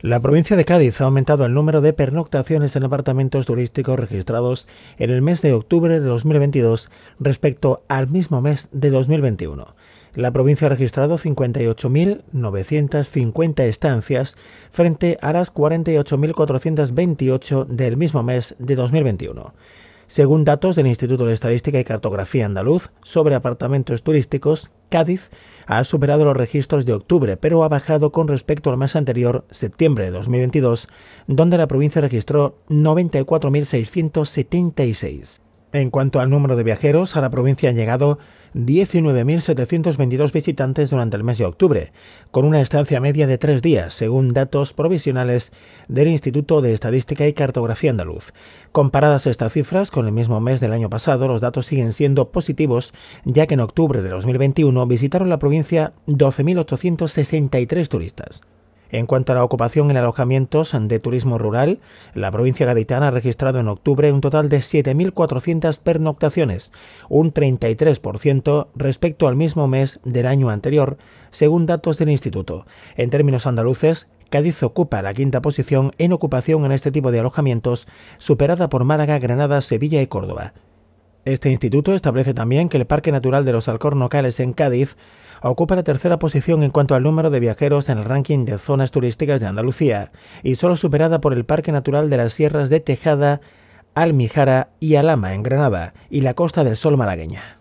La provincia de Cádiz ha aumentado el número de pernoctaciones en apartamentos turísticos registrados en el mes de octubre de 2022 respecto al mismo mes de 2021. La provincia ha registrado 58.950 estancias frente a las 48.428 del mismo mes de 2021 según datos del Instituto de Estadística y Cartografía Andaluz sobre apartamentos turísticos, Cádiz ha superado los registros de octubre, pero ha bajado con respecto al mes anterior, septiembre de 2022, donde la provincia registró 94.676. En cuanto al número de viajeros, a la provincia han llegado 19.722 visitantes durante el mes de octubre, con una estancia media de tres días, según datos provisionales del Instituto de Estadística y Cartografía Andaluz. Comparadas estas cifras con el mismo mes del año pasado, los datos siguen siendo positivos, ya que en octubre de 2021 visitaron la provincia 12.863 turistas. En cuanto a la ocupación en alojamientos de turismo rural, la provincia gaditana ha registrado en octubre un total de 7.400 pernoctaciones, un 33% respecto al mismo mes del año anterior, según datos del instituto. En términos andaluces, Cádiz ocupa la quinta posición en ocupación en este tipo de alojamientos, superada por Málaga, Granada, Sevilla y Córdoba. Este instituto establece también que el Parque Natural de los Alcornocales en Cádiz ocupa la tercera posición en cuanto al número de viajeros en el ranking de zonas turísticas de Andalucía y solo superada por el Parque Natural de las Sierras de Tejada, Almijara y Alhama en Granada y la Costa del Sol malagueña.